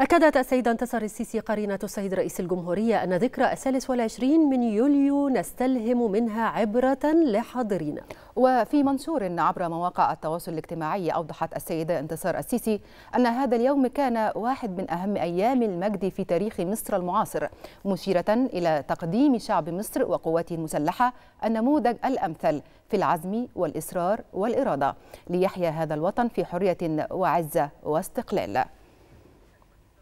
أكدت السيدة انتصر السيسي قرينة السيد رئيس الجمهورية أن ذكرى الثالث والعشرين من يوليو نستلهم منها عبرة لحاضرينا وفي منشور عبر مواقع التواصل الاجتماعي أوضحت السيدة انتصار السيسي أن هذا اليوم كان واحد من أهم أيام المجد في تاريخ مصر المعاصر مشيرة إلى تقديم شعب مصر وقواته المسلحة النموذج الأمثل في العزم والإصرار والإرادة ليحيا هذا الوطن في حرية وعزة واستقلال